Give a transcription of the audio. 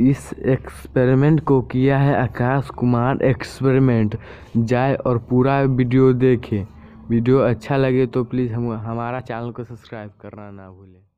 इस एक्सपेरिमेंट को किया है आकाश कुमार एक्सपेरिमेंट जाए और पूरा वीडियो देखें वीडियो अच्छा लगे तो प्लीज़ हम हमारा चैनल को सब्सक्राइब करना ना भूलें